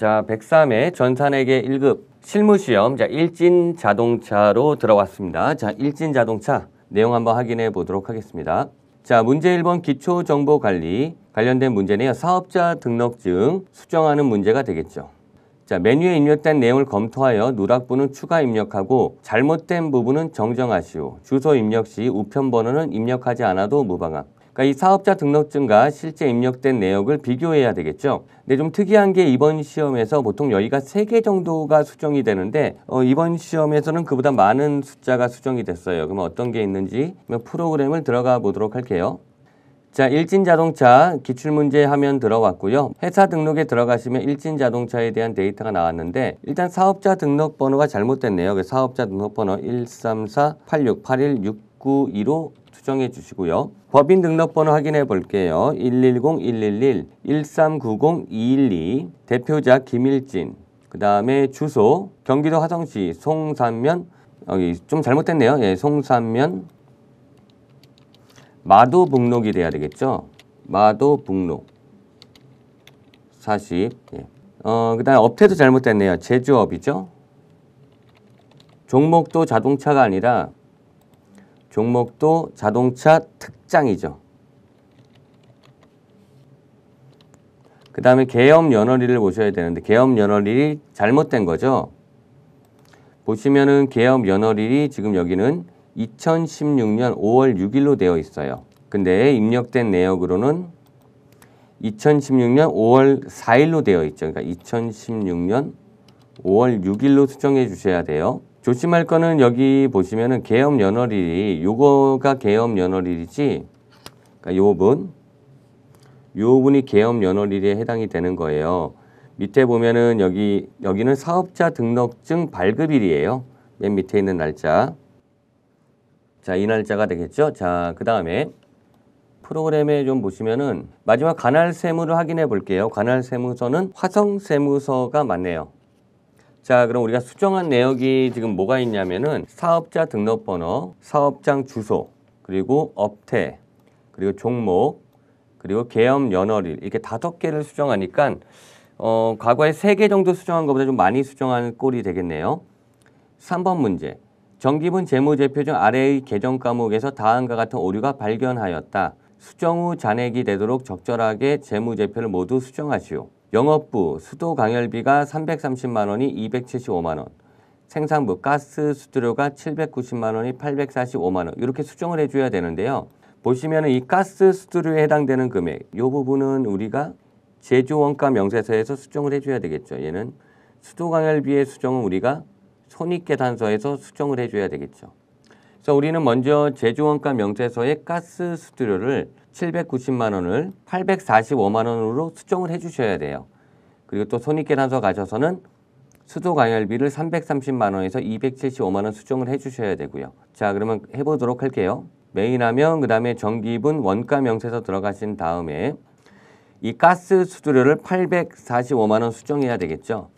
자, 103회 전산에게 1급 실무시험 자 일진 자동차로 들어왔습니다. 자, 일진 자동차 내용 한번 확인해 보도록 하겠습니다. 자, 문제 1번 기초정보관리 관련된 문제네요. 사업자 등록증 수정하는 문제가 되겠죠. 자, 메뉴에 입력된 내용을 검토하여 누락부는 추가 입력하고 잘못된 부분은 정정하시오. 주소 입력 시 우편 번호는 입력하지 않아도 무방합 그러니까 이 사업자 등록증과 실제 입력된 내역을 비교해야 되겠죠. 근데 좀 특이한 게 이번 시험에서 보통 여기가 3개 정도가 수정이 되는데 어, 이번 시험에서는 그보다 많은 숫자가 수정이 됐어요. 그럼 어떤 게 있는지 프로그램을 들어가 보도록 할게요. 자, 일진자동차 기출문제 화면 들어왔고요. 회사 등록에 들어가시면 일진자동차에 대한 데이터가 나왔는데 일단 사업자 등록번호가 잘못됐네요. 그 사업자 등록번호 13486816915 수정해 주시고요. 법인 등록번호 확인해 볼게요. 110111 1390212 대표자 김일진 그 다음에 주소 경기도 화성시 송산면 여기 좀 잘못됐네요. 예, 송산면 마도 북록이 돼야 되겠죠. 마도 북록 40 예. 어, 그 다음에 업태도 잘못됐네요. 제조업이죠. 종목도 자동차가 아니라 종목도 자동차 특장이죠. 그 다음에 계엄 연월일을 보셔야 되는데 계엄 연월일이 잘못된 거죠. 보시면은 계엄 연월일이 지금 여기는 2016년 5월 6일로 되어 있어요. 근데 입력된 내역으로는 2016년 5월 4일로 되어 있죠. 그러니까 2016년 5월 6일로 수정해 주셔야 돼요. 조심할 거는 여기 보시면은 계엄 연월일이 요거가 계엄 연월일이지 그러니까 요분 요분이 계엄 연월일에 해당이 되는 거예요. 밑에 보면은 여기 여기는 사업자 등록증 발급일이에요. 맨 밑에 있는 날짜. 자, 이 날짜가 되겠죠? 자, 그다음에 프로그램에 좀 보시면은 마지막 관할 세무를 확인해 볼게요. 관할 세무서는 화성 세무서가 맞네요. 자 그럼 우리가 수정한 내역이 지금 뭐가 있냐면은 사업자 등록번호, 사업장 주소, 그리고 업태, 그리고 종목, 그리고 계엄 연월일 이렇게 다섯 개를 수정하니까 어, 과거에 세 개 정도 수정한 것보다 좀 많이 수정한 꼴이 되겠네요. 3번 문제. 정기분 재무제표 중 아래의 계정 과목에서 다음과 같은 오류가 발견하였다. 수정 후 잔액이 되도록 적절하게 재무제표를 모두 수정하시오. 영업부 수도 강열비가 330만 원이 275만 원, 생산부 가스 수수료가 790만 원이 845만 원 이렇게 수정을 해줘야 되는데요. 보시면 이 가스 수수료에 해당되는 금액 이 부분은 우리가 제조원가 명세서에서 수정을 해줘야 되겠죠. 얘는 수도강열비의 수정은 우리가 손익계산서에서 수정을 해줘야 되겠죠. 그래서 우리는 먼저 제조원가 명세서에 가스 수수료를 790만 원을 845만 원으로 수정을 해주셔야 돼요. 그리고 또 손익계산서 가셔서는 수도 가열비를 330만 원에서 275만 원 수정을 해주셔야 되고요. 자 그러면 해보도록 할게요. 메인화면그 다음에 전기분 원가 명세서 들어가신 다음에 이 가스 수수료를 845만 원 수정해야 되겠죠.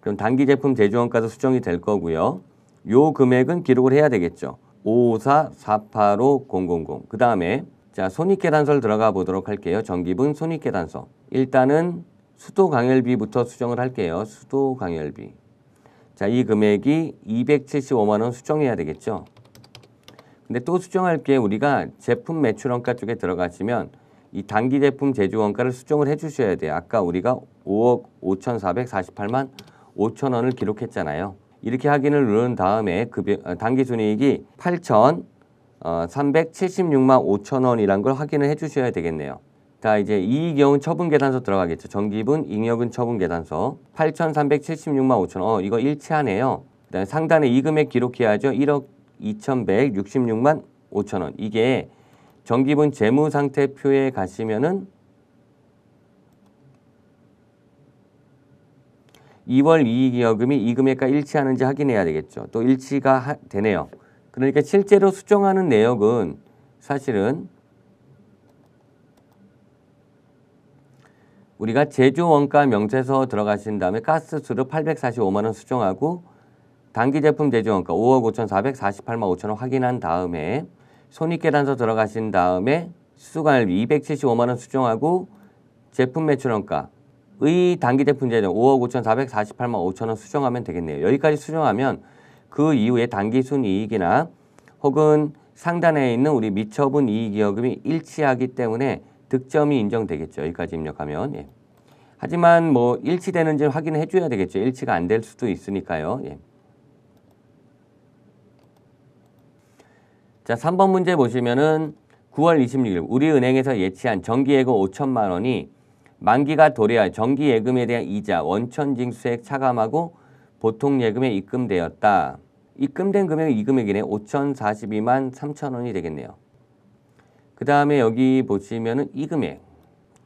그럼 단기 제품 제조원가도 수정이 될 거고요. 요 금액은 기록을 해야 되겠죠. 554-485-000. 그 다음에 자손익계산서를 들어가 보도록 할게요. 전기분 손익계산서 일단은 수도강열비부터 수정을 할게요. 수도강열비. 자, 이 금액이 275만 원 수정해야 되겠죠. 근데 또 수정할 게 우리가 제품 매출 원가 쪽에 들어가시면 이 단기 제품 제조 원가를 수정을 해 주셔야 돼요. 아까 우리가 5억 5,448만 5천 원을 기록했잖아요. 이렇게 확인을 누른 다음에 급여, 어, 단기 순이익이 8,376만 어, 5천 원이란 걸 확인을 해 주셔야 되겠네요. 자 이제 이익여은 처분계산서 들어가겠죠. 정기분 잉여은 처분계산서 8,376만 5천 원. 어, 이거 일치하네요. 그다음 상단에 이 금액 기록해야죠. 1억 2,166만 5천 원. 이게 정기분 재무상태표에 가시면은 2월 이익이여금이 이 금액과 일치하는지 확인해야 되겠죠. 또 일치가 하, 되네요. 그러니까 실제로 수정하는 내역은 사실은 우리가 제조 원가 명세서 들어가신 다음에 가스수를 845만 원 수정하고 단기 제품 제조 원가 5억 5,448만 5천 원 확인한 다음에 손익계산서 들어가신 다음에 수수관 275만 원 수정하고 제품 매출 원가 의 단기 대품제는 5억 5,448만 5천 원 수정하면 되겠네요. 여기까지 수정하면 그 이후에 단기순 이익이나 혹은 상단에 있는 우리 미처분 이익여금이 일치하기 때문에 득점이 인정되겠죠. 여기까지 입력하면. 예. 하지만 뭐 일치되는지 확인해 줘야 되겠죠. 일치가 안 될 수도 있으니까요. 예. 자, 3번 문제 보시면은 9월 26일 우리은행에서 예치한 정기예금 5천만 원이 만기가 도래할 정기 예금에 대한 이자, 원천 징수액 차감하고 보통 예금에 입금되었다. 입금된 금액이 이 금액이네. 5,042만 3천 원이 되겠네요. 그 다음에 여기 보시면은 이 금액.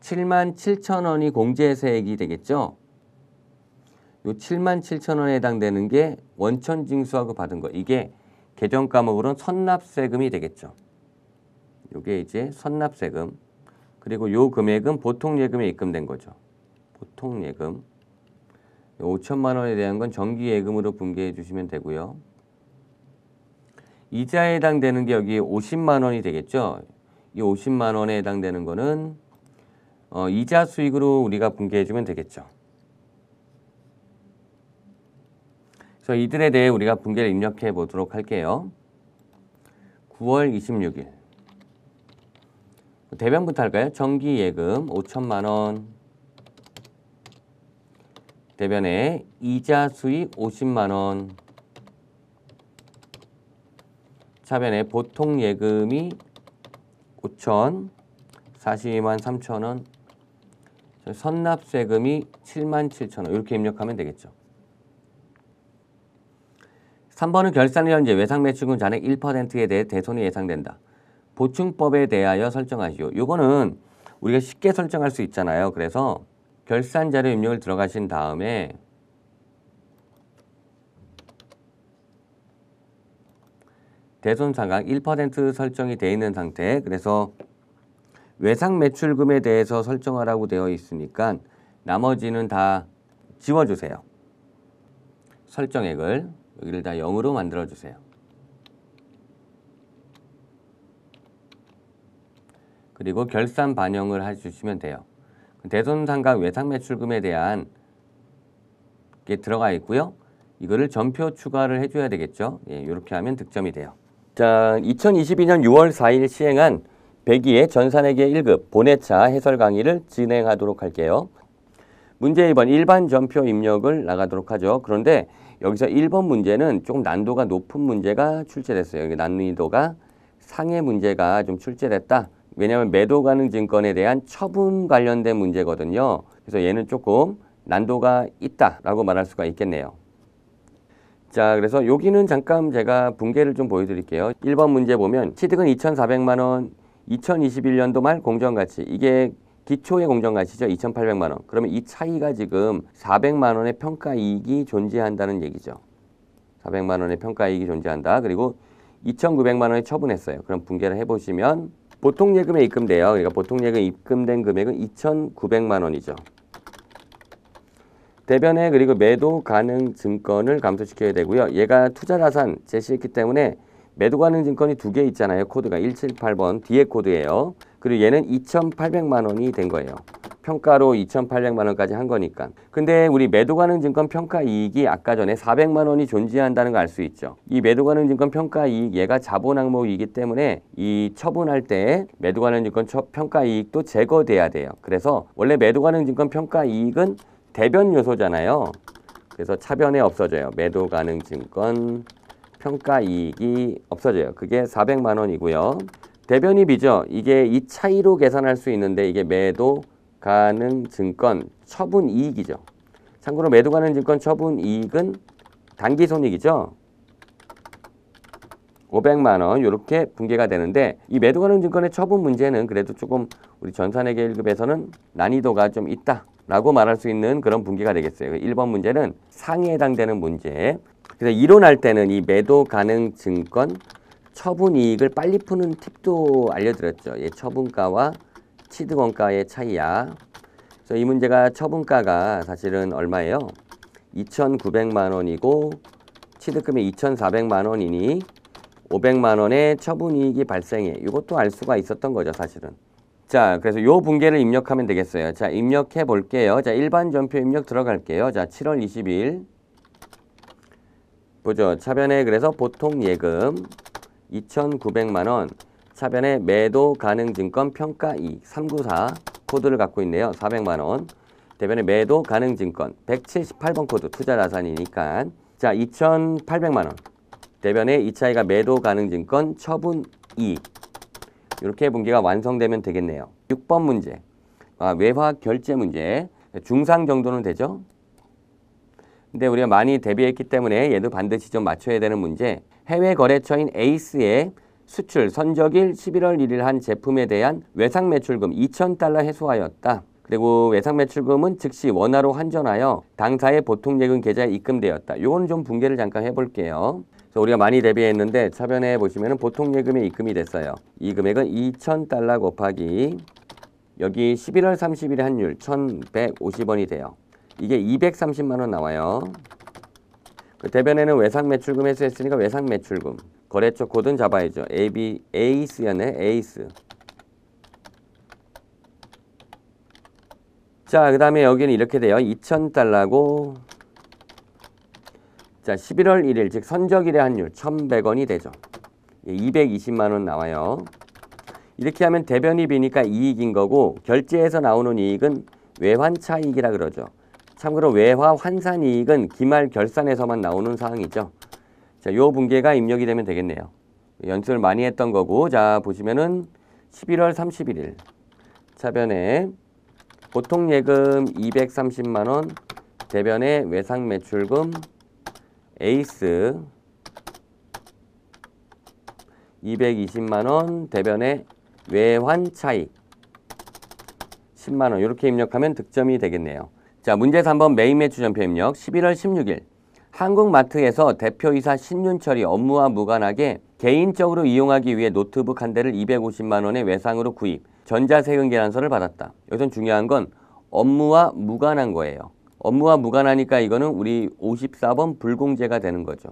7만 7천 원이 공제세액이 되겠죠? 요 7만 7천 원에 해당되는 게 원천 징수하고 받은 거. 이게 계정 과목으로는 선납세금이 되겠죠. 요게 이제 선납세금. 그리고 요 금액은 보통 예금에 입금된 거죠. 보통 예금. 5천만 원에 대한 건 정기 예금으로 분개해 주시면 되고요. 이자에 해당되는 게 여기 50만 원이 되겠죠. 이 50만 원에 해당되는 거는 어, 이자 수익으로 우리가 분개해 주면 되겠죠. 그래서 이들에 대해 우리가 분개를 입력해 보도록 할게요. 9월 26일 대변부터 할까요? 정기 예금 5천만 원. 대변에 이자 수익 50만 원. 차변에 보통 예금이 5천, 42만 3천 원. 선납세금이 7만 7천 원. 이렇게 입력하면 되겠죠. 3번은 결산 현재 외상매출금 잔액 1%에 대해 대손이 예상된다. 보충법에 대하여 설정하시오. 요거는 우리가 쉽게 설정할 수 있잖아요. 그래서 결산 자료 입력을 들어가신 다음에 대손 상각 1% 설정이 되어 있는 상태. 그래서 외상 매출금에 대해서 설정하라고 되어 있으니까 나머지는 다 지워주세요. 설정액을 여기를 다 0으로 만들어주세요. 그리고 결산 반영을 해주시면 돼요. 대손 상각 외상 매출금에 대한 게 들어가 있고요. 이거를 전표 추가를 해줘야 되겠죠. 예, 이렇게 하면 득점이 돼요. 자, 2022년 6월 4일 시행한 102의 전산회계 1급 본회차 해설 강의를 진행하도록 할게요. 문제 2번 일반 전표 입력을 나가도록 하죠. 그런데 여기서 1번 문제는 조금 난도가 높은 문제가 출제됐어요. 여기 난이도가 상의 문제가 좀 출제됐다. 왜냐하면 매도 가능 증권에 대한 처분 관련된 문제거든요. 그래서 얘는 조금 난도가 있다라고 말할 수가 있겠네요. 자, 그래서 여기는 잠깐 제가 붕괴를좀 보여드릴게요. 1번 문제 보면 취득은 2,400만 원, 2021년도 말 공정가치 이게 기초의 공정가치죠. 2,800만 원. 그러면 이 차이가 지금 400만 원의 평가이익이 존재한다는 얘기죠. 400만 원의 평가이익이 존재한다. 그리고 2,900만 원에 처분했어요. 그럼 붕괴를 해보시면 보통 예금에 입금돼요. 그러니까 보통 예금 입금된 금액은 2,900만 원이죠. 대변에 그리고 매도 가능 증권을 감소시켜야 되고요. 얘가 투자자산 제시했기 때문에 매도 가능 증권이 두 개 있잖아요. 코드가 178번 뒤에 코드예요. 그리고 얘는 2,800만 원이 된 거예요. 평가로 2,800만 원까지 한 거니까. 근데 우리 매도 가능 증권 평가 이익이 아까 전에 400만 원이 존재한다는 걸 알 수 있죠. 이 매도 가능 증권 평가 이익 얘가 자본 항목이기 때문에 이 처분할 때 매도 가능 증권 평가 이익도 제거돼야 돼요. 그래서 원래 매도 가능 증권 평가 이익은 대변 요소잖아요. 그래서 차변에 없어져요. 매도 가능 증권 평가 이익이 없어져요. 그게 400만 원이고요. 대변입이죠. 이게 이 차이로 계산할 수 있는데 이게 매도 가능 증권 처분 이익이죠. 참고로 매도 가능 증권 처분 이익은 단기 손익이죠. 500만 원 이렇게 분개가 되는데 이 매도 가능 증권의 처분 문제는 그래도 조금 우리 전산회계 1급에서는 난이도가 좀 있다. 라고 말할 수 있는 그런 분기가 되겠어요. 1번 그 문제는 상에 해당되는 문제. 그래서 이론할 때는 이 매도 가능 증권 처분 이익을 빨리 푸는 팁도 알려드렸죠. 예, 처분가와 취득원가의 차이야. 그래서 이 문제가 처분가가 사실은 얼마예요? 2,900만 원이고 취득금이 2,400만 원이니 500만 원의 처분이익이 발생해. 이것도 알 수가 있었던 거죠, 사실은. 자, 그래서 요 분계를 입력하면 되겠어요. 자, 입력해 볼게요. 자, 일반 전표 입력 들어갈게요. 자, 7월 2 0일 보죠. 차변에 그래서 보통 예금 2,900만 원. 차변에 매도 가능 증권 평가 이익 394 코드를 갖고 있네요. 400만 원. 대변에 매도 가능 증권 178번 코드 투자 자산이니까 자 2,800만 원. 대변에이 차이가 매도 가능 증권 처분 이익. 이렇게 분기가 완성되면 되겠네요. 6번 문제. 아, 외화 결제 문제. 중상 정도는 되죠? 근데 우리가 많이 대비했기 때문에 얘도 반드시 좀 맞춰야 되는 문제. 해외 거래처인 에이스의 수출 선적일 11월 1일 한 제품에 대한 외상 매출금 2,000달러 해소하였다. 그리고 외상 매출금은 즉시 원화로 환전하여 당사의 보통 예금 계좌에 입금되었다. 요거는 좀 붕괴를 잠깐 해볼게요. 그래서 우리가 많이 대비했는데 차변에 보시면 보통 예금에 입금이 됐어요. 이 금액은 2,000달러 곱하기 여기 11월 30일 환율 1,150원이 돼요. 이게 230만 원 나와요. 그 대변에는 외상 매출금 회수했으니까 외상 매출금 거래처 코드는 잡아야죠. AB 에이스였네 에이스. 자, 그 다음에 여기는 이렇게 돼요. 2,000달러고 자, 11월 1일 즉 선적일의 환율 1,100원이 되죠. 220만 예, 원 나와요. 이렇게 하면 대변이이니까 이익인 거고 결제에서 나오는 이익은 외환 차익이라 그러죠. 참고로 외화 환산이익은 기말 결산에서만 나오는 사항이죠. 자, 요 분계가 입력이 되면 되겠네요. 연습을 많이 했던 거고 자 보시면은 11월 31일 차변에 보통 예금 230만 원, 대변에 외상 매출금 에이스 220만 원, 대변에 외환 차익 10만 원 이렇게 입력하면 득점이 되겠네요. 자, 문제 3번 매입 매출 전표 입력 11월 16일 한국마트에서 대표이사 신윤철이 업무와 무관하게 개인적으로 이용하기 위해 노트북 한 대를 250만 원의 외상으로 구입, 전자세금 계산서를 받았다. 여기서 중요한 건 업무와 무관한 거예요. 업무와 무관하니까 이거는 우리 54번 불공제가 되는 거죠.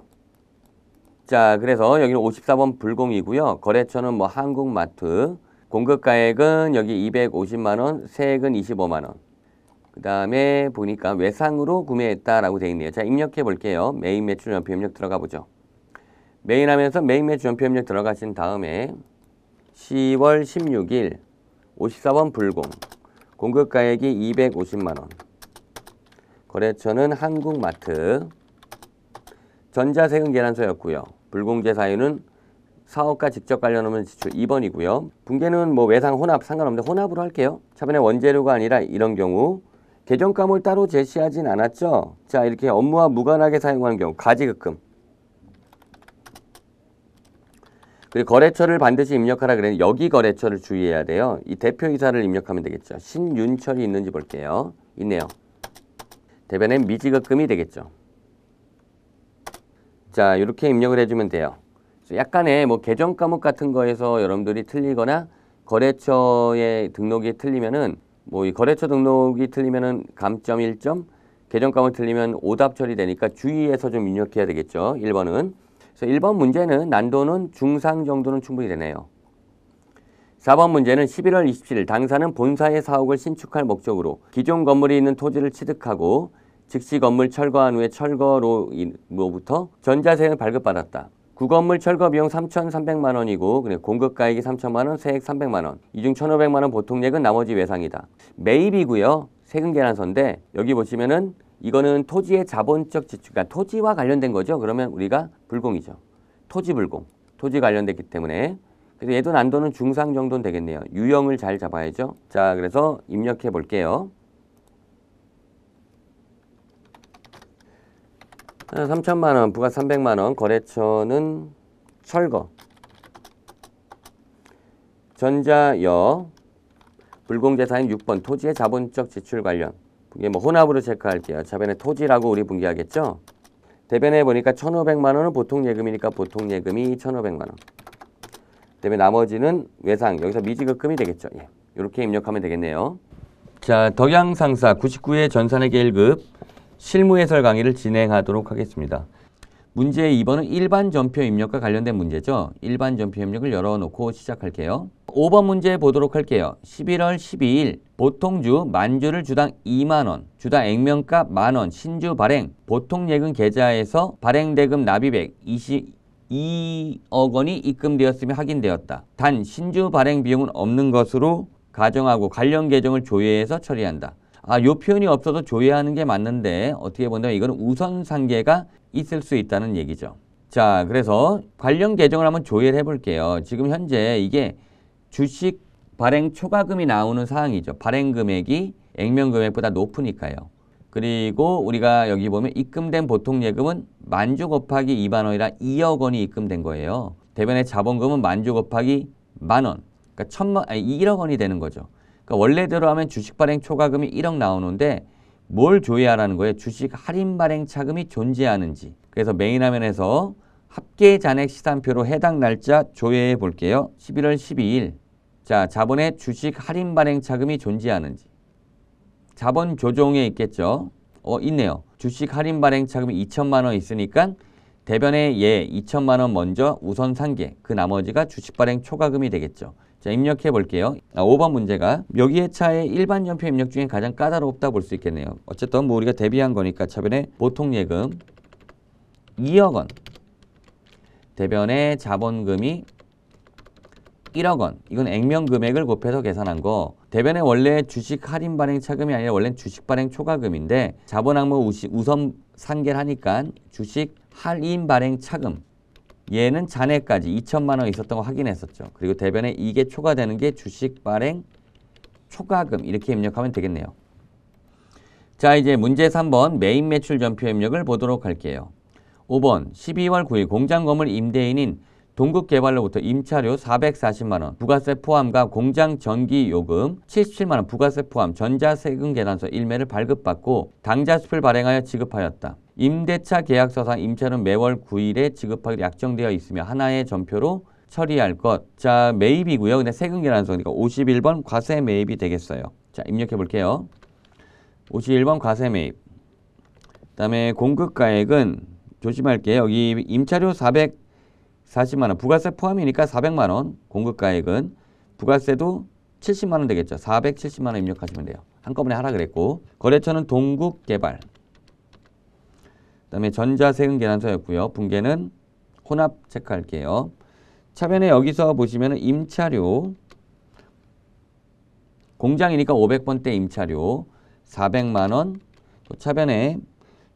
자, 그래서 여기는 54번 불공이고요. 거래처는 뭐 한국마트, 공급가액은 여기 250만 원, 세액은 25만 원. 그 다음에 보니까 외상으로 구매했다라고 되어 있네요. 자, 입력해 볼게요. 메인 매출 연표 입력 들어가 보죠. 메인 하면서 메인 매출 연표 입력 들어가신 다음에 10월 16일 54번 불공 공급가액이 250만원 거래처는 한국마트 전자세금 계산서였고요 불공제 사유는 사업과 직접 관련 없는 지출 2번이고요. 붕괴는 뭐 외상 혼합 상관없는데 혼합으로 할게요. 차변에 원재료가 아니라 이런 경우 계정감을 따로 제시하진 않았죠. 자, 이렇게 업무와 무관하게 사용하는 경우 가지급금. 그리고 거래처를 반드시 입력하라 그랬는데 여기 거래처를 주의해야 돼요. 이 대표이사를 입력하면 되겠죠. 신윤철이 있는지 볼게요. 있네요. 대변엔 미지급금이 되겠죠. 자, 이렇게 입력을 해주면 돼요. 약간의 뭐 계정 과목 같은 거에서 여러분들이 틀리거나 거래처의 등록이 틀리면은 뭐이 거래처 등록이 틀리면은 감점 1점, 계정감을 틀리면 오답 처리되니까 주의해서 좀 입력해야 되겠죠. 1번은. 그래서 1번 문제는 난도는 중상 정도는 충분히 되네요. 4번 문제는 11월 27일 당사는 본사의 사옥을 신축할 목적으로 기존 건물이 있는 토지를 취득하고 즉시 건물 철거한 후에 철거로부터 전자세금을 발급받았다. 구건물 철거 비용 3,300만 원이고 공급가액이 3 0 0 0만 원, 세액 300만 원. 이 중 1,500만 원 보통액은 나머지 외상이다. 매입이고요. 세금 계산서인데 여기 보시면은 이거는 토지의 자본적 지출, 그러니까 토지와 관련된 거죠. 그러면 우리가 불공이죠. 토지 불공. 토지 관련됐기 때문에 그래서 얘도 난도는 중상 정도는 되겠네요. 유형을 잘 잡아야죠. 자, 그래서 입력해 볼게요. 3천만 어, 원, 부가 300만 원, 거래처는 철거. 전자여, 불공제사인 6번 토지의 자본적 지출 관련. 이게 뭐 혼합으로 체크할게요. 자변에 토지라고 우리 분기하겠죠? 대변에 보니까 1,500만 원은 보통 예금이니까 보통 예금이 1,500만 원. 그다음에 나머지는 외상, 여기서 미지급금이 되겠죠. 예. 이렇게 입력하면 되겠네요. 자, 덕양상사 99의 전산의 1급, 실무해설 강의를 진행하도록 하겠습니다. 문제 2번은 일반 전표 입력과 관련된 문제죠. 일반 전표 입력을 열어놓고 시작할게요. 5번 문제 보도록 할게요. 11월 12일 보통주 만주를 주당 2만원, 주당 액면값 만원, 신주 발행, 보통예금 계좌에서 발행대금 납입액 20, 2억 원이 입금되었음이 확인되었다. 단 신주 발행 비용은 없는 것으로 가정하고 관련 계정을 조회해서 처리한다. 아, 요 표현이 없어서 조회하는 게 맞는데 어떻게 본다면 이거는 우선 상계가 있을 수 있다는 얘기죠. 자, 그래서 관련 계정을 한번 조회를 해볼게요. 지금 현재 이게 주식 발행 초과금이 나오는 사항이죠. 발행 금액이 액면 금액보다 높으니까요. 그리고 우리가 여기 보면 입금된 보통 예금은 만주 곱하기 2만 원이라 2억 원이 입금된 거예요. 대변의 자본금은 만주 곱하기 만 원. 그러니까 천만, 아니 1억 원이 되는 거죠. 그러니까 원래대로 하면 주식 발행 초과금이 1억 나오는데 뭘 조회하라는 거예요? 주식 할인 발행 차금이 존재하는지. 그래서 메인 화면에서 합계 잔액 시산표로 해당 날짜 조회해 볼게요. 11월 12일. 자, 자본의 주식 할인 발행 차금이 존재하는지. 자본 조정에 있겠죠? 어, 있네요. 주식 할인 발행 차금이 2천만 원 있으니까 대변에 예 2천만 원 먼저 우선 상계, 그 나머지가 주식 발행 초과금이 되겠죠. 자, 입력해 볼게요. 아, 5번 문제가 여기 에차의 일반 연표 입력 중에 가장 까다롭다 볼 수 있겠네요. 어쨌든 뭐 우리가 대비한 거니까 차변에 보통 예금 2억 원 대변에 자본금이 1억 원 이건 액면 금액을 곱해서 계산한 거 대변에 원래 주식 할인 발행 차금이 아니라 원래 주식 발행 초과금인데 자본 항목 우선 상계를 하니까 주식 할인 발행 차금 얘는 잔해까지 2천만 원 있었던 거 확인했었죠. 그리고 대변에 이게 초과되는 게 주식 발행 초과금 이렇게 입력하면 되겠네요. 자 이제 문제 3번 메인 매출 전표 입력을 보도록 할게요. 5번 12월 9일 공장 건물 임대인인 동국개발로부터 임차료 440만원, 부가세 포함과 공장 전기요금 77만원, 부가세 포함 전자세금 계산서 1매를 발급받고 당좌수표를 발행하여 지급하였다. 임대차 계약서상 임차는 매월 9일에 지급하기로 약정되어 있으며 하나의 전표로 처리할 것. 자, 매입이고요. 근데 세금 계산서니까 그러니까 51번 과세 매입이 되겠어요. 자, 입력해 볼게요. 51번 과세 매입. 그다음에 공급가액은 조심할게요. 여기 임차료 440만 원, 부가세 포함이니까 400만 원. 공급가액은 부가세도 70만 원 되겠죠. 470만 원 입력하시면 돼요. 한꺼번에 하라 그랬고 거래처는 동국개발 다음에 전자세금 계산서였고요. 분계는 혼합 체크할게요. 차변에 여기서 보시면 임차료 공장이니까 500번대 임차료 400만원 차변에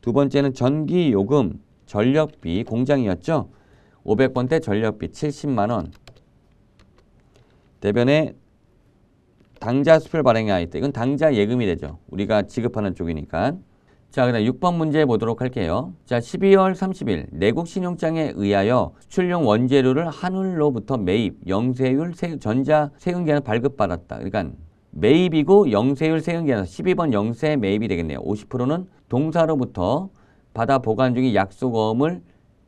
두 번째는 전기요금 전력비 공장이었죠. 500번대 전력비 70만원 대변에 당자 수표 발행이 아이때 이건 당자 예금이 되죠. 우리가 지급하는 쪽이니까 자, 그다음 6번 문제 보도록 할게요. 자, 12월 30일 내국 신용장에 의하여 수출용 원재료를 한울로부터 매입, 영세율, 전자 세금계는 발급받았다. 그러니까 매입이고 영세율 세금계는 12번 영세 매입이 되겠네요. 50%는 동사로부터 받아 보관 중인 약속어음을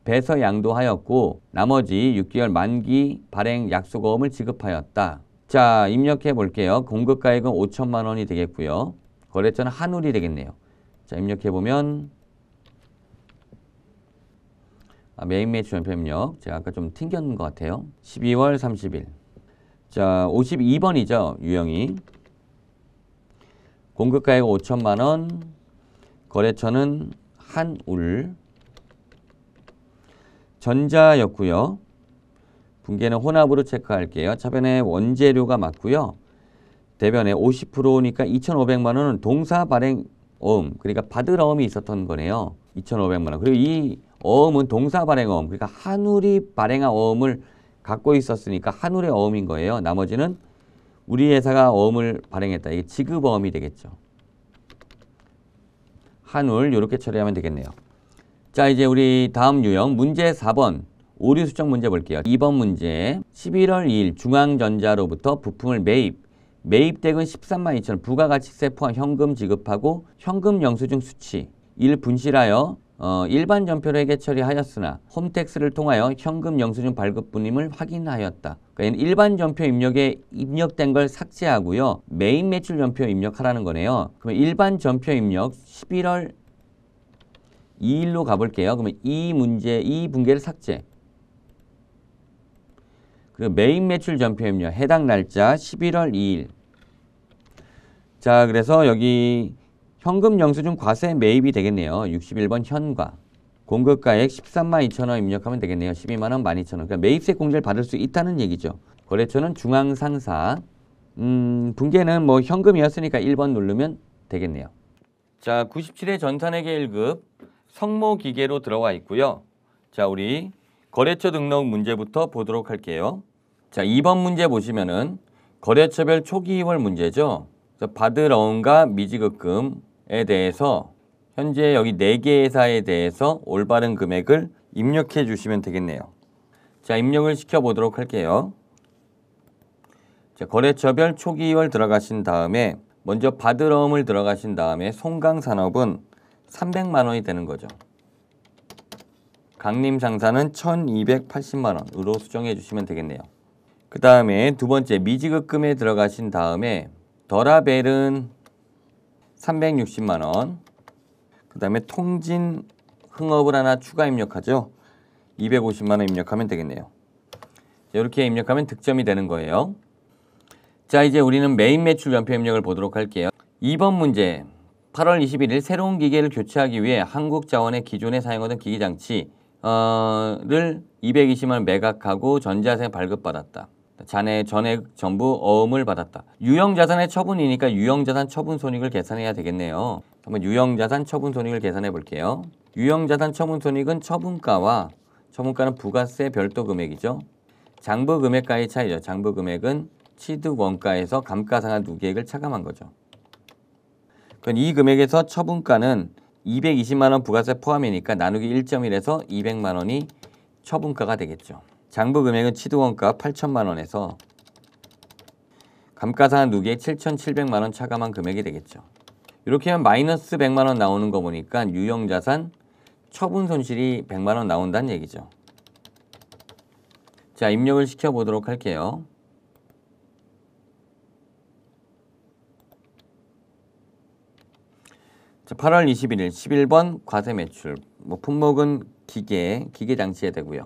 배서 양도하였고 나머지 6개월 만기 발행 약속어음을 지급하였다. 자, 입력해 볼게요. 공급가액은 5천만 원이 되겠고요. 거래처는 한울이 되겠네요. 자, 입력해보면 아, 메인 매출 연표 입력. 제가 아까 좀 튕겼는 것 같아요. 12월 30일. 자, 52번이죠. 유형이. 공급가액 5천만 원, 거래처는 한울, 전자였고요. 분계는 혼합으로 체크할게요. 차변의 원재료가 맞고요. 대변에 50%니까 2,500만 원은 동사 발행 어음 그러니까 받을 어음이 있었던 거네요. 2,500만 원. 그리고 이 어음은 동사 발행 어음 그러니까 한울이 발행한 어음을 갖고 있었으니까 한울의 어음인 거예요. 나머지는 우리 회사가 어음을 발행했다. 이게 지급 어음이 되겠죠. 한울 이렇게 처리하면 되겠네요. 자 이제 우리 다음 유형 문제 4번 오류 수정 문제 볼게요. 2번 문제 11월 2일 중앙전자로부터 부품을 매입 매입액은 13만 2천 부가가치세 포함 현금 지급하고 현금 영수증 수취일 분실하여 어, 일반 전표로 해계 처리하였으나 홈택스를 통하여 현금 영수증 발급분임을 확인하였다. 그러니까 일반 전표 입력에 입력된 걸 삭제하고요. 메인 매출 전표 입력하라는 거네요. 그럼 일반 전표 입력 11월 2일로 가볼게요. 그러면 이 문제, 이 분계를 삭제. 그 메인 매출 전표입력 해당 날짜 11월 2일. 자, 그래서 여기 현금 영수증 과세 매입이 되겠네요. 61번 현과. 공급가액 13만 2천 원 입력하면 되겠네요. 12만 원, 12,000원. 그러니까 매입세 공제를 받을 수 있다는 얘기죠. 거래처는 중앙상사. 음, 분계는 뭐 현금이었으니까 1번 누르면 되겠네요. 자, 97회 전산회계 1급 성모 기계로 들어와 있고요. 자, 우리 거래처 등록 문제부터 보도록 할게요. 자, 2번 문제 보시면은 거래처별 초기 입월 문제죠. 받드러운과 미지급금에 대해서 현재 여기 4개 회사에 대해서 올바른 금액을 입력해 주시면 되겠네요. 자, 입력을 시켜보도록 할게요. 자, 거래처별 초기 이월 들어가신 다음에 먼저 받드러움을 들어가신 다음에 송강산업은 300만 원이 되는 거죠. 강림장사는 1280만 원으로 수정해 주시면 되겠네요. 그 다음에 두 번째 미지급금에 들어가신 다음에 더라벨은 360만원 그 다음에 통진 흥업을 하나 추가 입력하죠 250만원 입력하면 되겠네요 이렇게 입력하면 득점이 되는 거예요 자 이제 우리는 메인 매출 연표 입력을 보도록 할게요 2번 문제 8월 21일 새로운 기계를 교체하기 위해 한국자원의 기존에 사용하던 기기장치 를 220만 원 매각하고 전자세 발급받았다. 자네 전액 전부 어음을 받았다. 유형자산의 처분이니까 유형자산 처분 손익을 계산해야 되겠네요. 한번 유형자산 처분 손익을 계산해 볼게요. 유형자산 처분 손익은 처분가와 처분가는 부가세 별도 금액이죠. 장부 금액과의 차이죠. 장부 금액은 취득 원가에서 감가상한 두 계획을 차감한 거죠. 그럼 이 금액에서 처분가는 220만 원 부가세 포함이니까 나누기 1.1에서 200만 원이 처분가가 되겠죠. 장부 금액은 취득원가 8천만 원에서 감가상한 누계 7,700만 원 차감한 금액이 되겠죠. 이렇게 하면 마이너스 100만 원 나오는 거 보니까 유형 자산 처분 손실이 100만 원 나온다는 얘기죠. 자, 입력을 시켜 보도록 할게요. 자, 8월 21일 11번 과세 매출. 뭐 품목은 기계, 기계 장치에 되고요.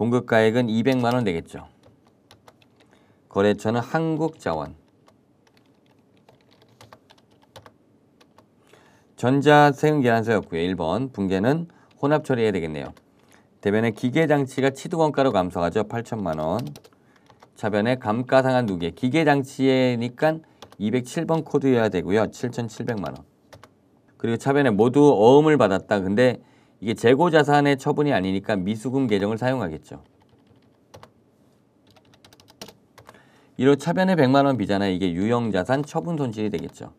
공급가액은 200만 원 되겠죠. 거래처는 한국자원. 전자세금계산서였고요. 1번 분계는 혼합 처리해야 되겠네요. 대변에 기계장치가 취득원가로 감소하죠. 8천만 원. 차변에 감가상한 누계. 기계장치니까 207번 코드여야 되고요. 7,700만 원. 그리고 차변에 모두 어음을 받았다. 근데 이게 재고 자산의 처분이 아니니까 미수금 계정을 사용하겠죠. 1호 차변에 100만 원 비잖아. 이게 유형 자산 처분 손실이 되겠죠.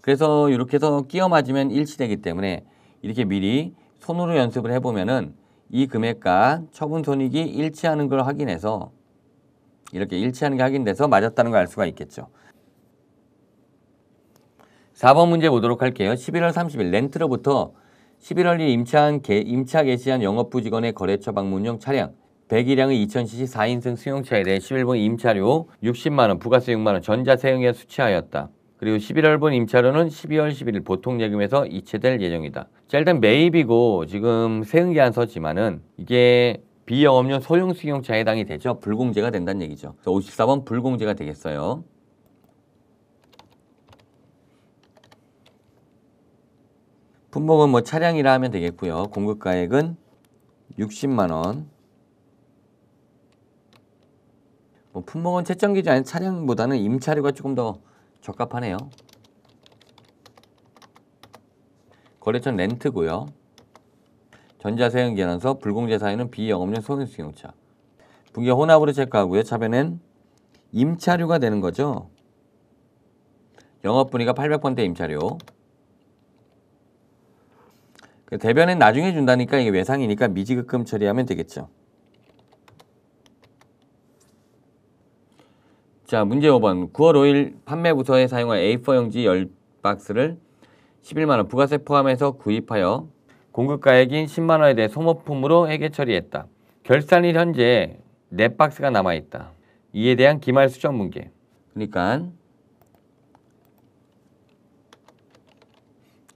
그래서 이렇게 해서 끼어 맞으면 일치되기 때문에 이렇게 미리 손으로 연습을 해보면은 이 금액과 처분 손익이 일치하는 걸 확인해서 이렇게 일치하는 게 확인돼서 맞았다는 걸 알 수가 있겠죠. 4번 문제 보도록 할게요. 11월 30일 렌트로부터 11월 1일 임차한 개, 임차 개시한 영업부 직원의 거래처 방문용 차량 101량의 2000cc 4인승 승용차에 대해 11번 임차료 60만원, 부가세 6만원, 전자세용에 수취하였다. 그리고 11월분 임차료는 12월 11일 보통 예금에서 이체될 예정이다. 자 일단 매입이고 지금 세응계안서지만은 이게 비영업용 소형 승용차에 해당이 되죠. 불공제가 된다는 얘기죠. 그래서 54번 불공제가 되겠어요. 품목은 뭐 차량이라 하면 되겠고요. 공급가액은 60만 원. 뭐 품목은 채점기지 아닌 차량보다는 임차료가 조금 더 적합하네요. 거래처는 렌트고요. 전자세금계란서 불공제사에는 비영업용 소형승용차. 분기 혼합으로 체크하고요. 차변엔 임차료가 되는 거죠. 영업분위가 800번대 임차료. 대변은 나중에 준다니까 이게 외상이니까 미지급금 처리하면 되겠죠. 자, 문제 5번. 9월 5일 판매 부서에 사용한 A4용지 10박스를 11만 원 부가세 포함해서 구입하여 공급 가액인 10만 원에 대해 소모품으로 해계 처리했다. 결산일 현재 4박스가 남아 있다. 이에 대한 기말 수정 문제. 그러니까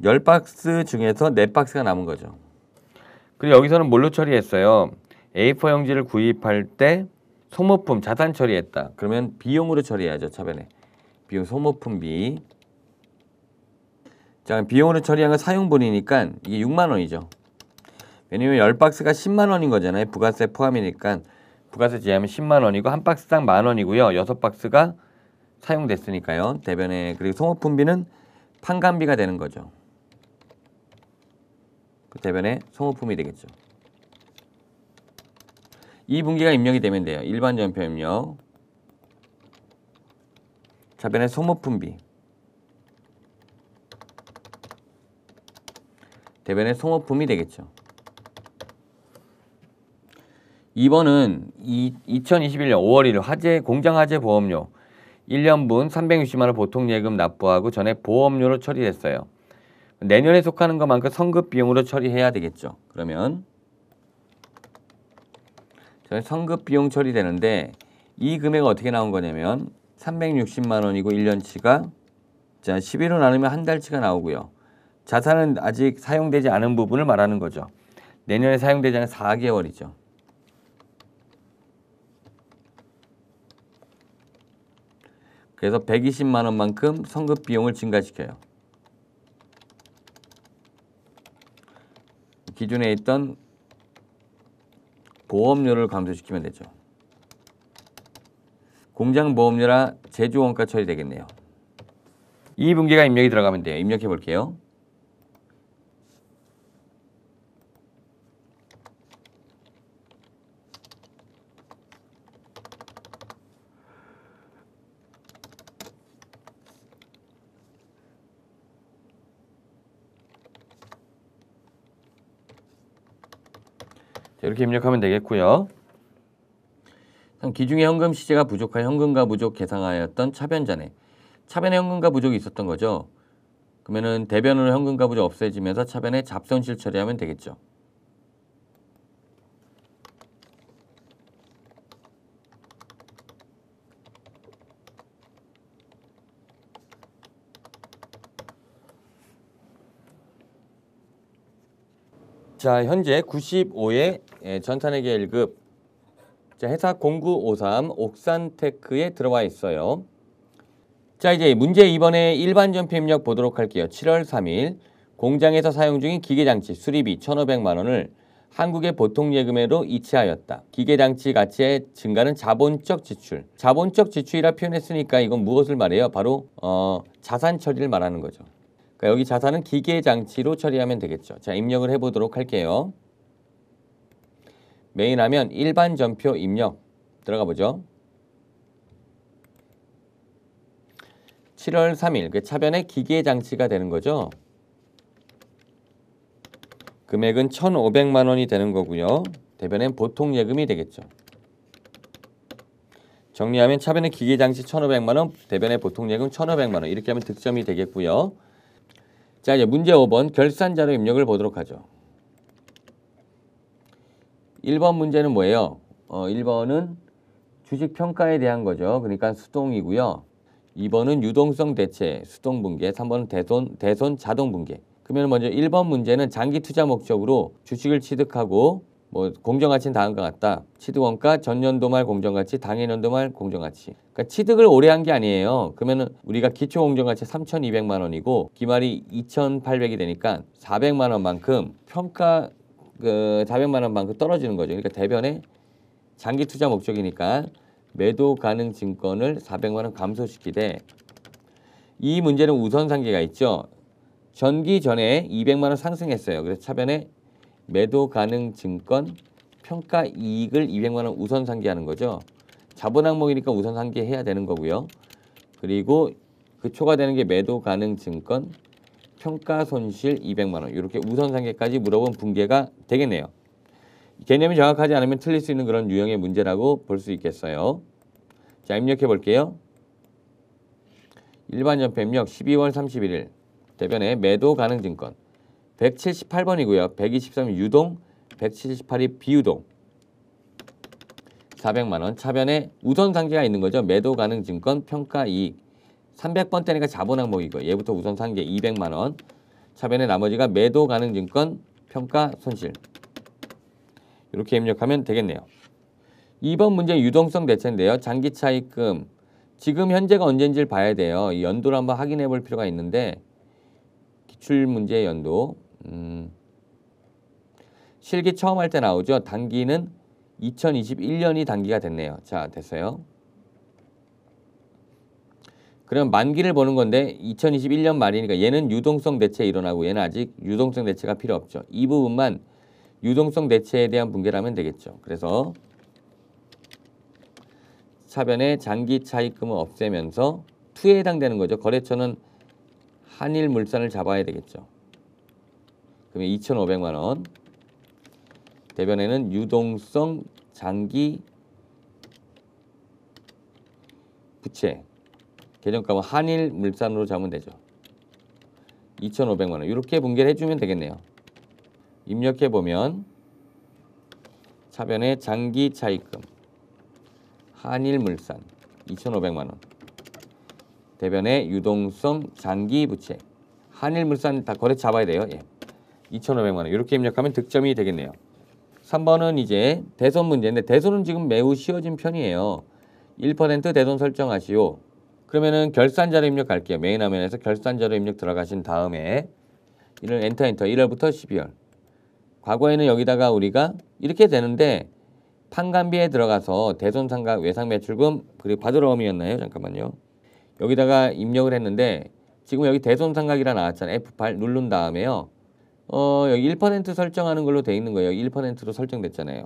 10박스 중에서 4박스가 남은 거죠. 그리고 여기서는 뭘로 처리했어요? A4 용지를 구입할 때 소모품 자산 처리했다. 그러면 비용으로 처리해야죠. 차변에. 비용 소모품비. 자, 비용으로 처리한 건 사용분이니까 이게 6만 원이죠. 왜냐면 10박스가 10만 원인 거잖아요. 부가세 포함이니까 부가세 제하면 10만 원이고 한 박스당 만 원이고요. 6박스가 사용됐으니까요. 대변에 그리고 소모품비는 판관비가 되는 거죠. 그 대변의 성우품이 되겠죠. 이 분기가 입력이 되면 돼요. 일반 전표 입력. 자변의 소모품비. 대변의 소모품이 되겠죠. 2번은 2021년 5월 1일 화재 공장 화재 보험료 1년분 360만 원 보통 예금 납부하고 전에 보험료로 처리했어요. 내년에 속하는 것만큼 성급 비용으로 처리해야 되겠죠. 그러면 성급 비용 처리되는데 이 금액은 어떻게 나온 거냐면 360만 원이고 1년치가 자 11로 나누면 한 달치가 나오고요. 자산은 아직 사용되지 않은 부분을 말하는 거죠. 내년에 사용되지 않은 4개월이죠. 그래서 120만 원만큼 성급 비용을 증가시켜요. 기준에 있던 보험료를 감소시키면 되죠. 공장 보험료라 제조원가 처리되겠네요. 이 분기가 입력이 들어가면 돼요. 입력해 볼게요. 이렇게 입력하면 되겠고요. 기중의 현금 시제가 부족한 현금과 부족 계상하였던 차변전에 차변에 현금과 부족이 있었던 거죠. 그러면은 대변으로 현금과 부족 없애지면서 차변에 잡손실 처리하면 되겠죠. 자, 현재 95회 전탄에게 1급 자, 회사 0953 옥산테크에 들어와 있어요. 자, 이제 문제 2번의 일반 전폐 입력 보도록 할게요. 7월 3일 공장에서 사용 중인 기계장치 수리비 1,500만 원을 한국의 보통 예금으로 이체하였다. 기계장치 가치의 증가는 자본적 지출. 자본적 지출이라 표현했으니까 이건 무엇을 말해요? 바로 어, 자산 처리를 말하는 거죠. 그러니까 여기 자산은 기계 장치로 처리하면 되겠죠. 자, 입력을 해보도록 할게요. 메인 화면 일반 전표 입력 들어가 보죠. 7월 3일 그 차변의 기계 장치가 되는 거죠. 금액은 1,500만 원이 되는 거고요. 대변엔 보통 예금이 되겠죠. 정리하면 차변의 기계 장치 1,500만 원, 대변의 보통 예금 1,500만 원 이렇게 하면 득점이 되겠고요. 자, 이제 문제 5번 결산 자료 입력을 보도록 하죠. 1번 문제는 뭐예요? 어, 1번은 주식 평가에 대한 거죠. 그러니까 수동이고요. 2번은 유동성 대체, 수동 분계, 3번은 대손, 대손 자동 분계. 그러면 먼저 1번 문제는 장기 투자 목적으로 주식을 취득하고 뭐 공정가치는 다음과 같다. 취득원가 전년도 말 공정가치, 당해년도 말 공정가치. 그러니까 취득을 오래 한 게 아니에요. 그러면 우리가 기초 공정가치 3,200만 원이고 기말이 2,800이 되니까 400만 원만큼 평가 그 400만 원만큼 떨어지는 거죠. 그러니까 대변에 장기 투자 목적이니까 매도 가능 증권을 400만 원 감소시키되 이 문제는 우선 상계가 있죠. 전기 전에 200만 원 상승했어요. 그래서 차변에 매도 가능 증권 평가 이익을 200만 원 우선 상기하는 거죠. 자본 항목이니까 우선 상기해야 되는 거고요. 그리고 그 초과되는 게 매도 가능 증권 평가 손실 200만 원 이렇게 우선 상계까지 물어본 분계가 되겠네요. 개념이 정확하지 않으면 틀릴 수 있는 그런 유형의 문제라고 볼 수 있겠어요. 자, 입력해 볼게요. 일반 연표 입력 12월 31일 대변에 매도 가능 증권 178번이고요. 123 유동, 178이 비유동. 400만 원 차변에 우선 상계가 있는 거죠. 매도 가능 증권 평가 이익. 300번 대니까 자본 항목이고 얘부터 우선 상계 200만 원. 차변에 나머지가 매도 가능 증권 평가 손실. 이렇게 입력하면 되겠네요. 2번 문제 유동성 대체인데요. 장기 차입금. 지금 현재가 언젠지를 봐야 돼요. 연도를 한번 확인해 볼 필요가 있는데 기출 문제 연도 음, 실기 처음 할 때 나오죠. 단기는 2021년이 단기가 됐네요. 자, 됐어요. 그럼 만기를 보는 건데 2021년 말이니까 얘는 유동성 대체 일어나고 얘는 아직 유동성 대체가 필요 없죠. 이 부분만 유동성 대체에 대한 분개를 면 되겠죠. 그래서 차변의 장기 차익금을 없애면서 투에 해당되는 거죠. 거래처는 한일물산을 잡아야 되겠죠. 그러면 2,500만 원. 대변에는 유동성 장기 부채 계정값은 한일물산으로 잡으면 되죠. 2,500만 원 이렇게 분개를 해주면 되겠네요. 입력해 보면 차변의 장기 차입금 한일물산 2,500만 원 대변의 유동성 장기 부채 한일물산 다 거래 잡아야 돼요. 예. 2,500만 원 이렇게 입력하면 득점이 되겠네요. 3번은 이제 대손 문제인데 대손은 지금 매우 쉬워진 편이에요. 1% 대손 설정하시오. 그러면은 결산자를 입력할게요. 메인 화면에서 결산자를 입력 들어가신 다음에 이를 엔터 엔터 1월부터 12월 과거에는 여기다가 우리가 이렇게 되는데 판관비에 들어가서 대손 상각 외상 매출금 그리고 바드러움이었나요? 잠깐만요. 여기다가 입력을 했는데 지금 여기 대손 상각이라 나왔잖아요. F8 누른 다음에요. 어, 여기 1% 설정하는 걸로 되어 있는 거예요. 1%로 설정됐잖아요.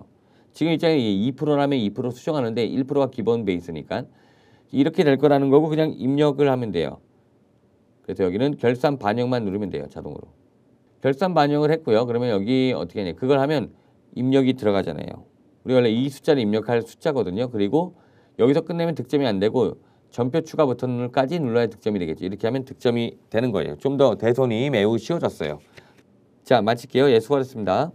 지금 입장아 2%라면 2% 수정하는데 1%가 기본 베이스니까 이렇게 될 거라는 거고 그냥 입력을 하면 돼요. 그래서 여기는 결산 반영만 누르면 돼요. 자동으로. 결산 반영을 했고요. 그러면 여기 어떻게 하냐. 그걸 하면 입력이 들어가잖아요. 우리 원래 이 숫자를 입력할 숫자거든요. 그리고 여기서 끝내면 득점이 안 되고 전표 추가 버튼까지 눌러야 득점이 되겠죠. 이렇게 하면 득점이 되는 거예요. 좀 더 대손이 매우 쉬워졌어요. 자, 마칠게요. 예, 수고하셨습니다.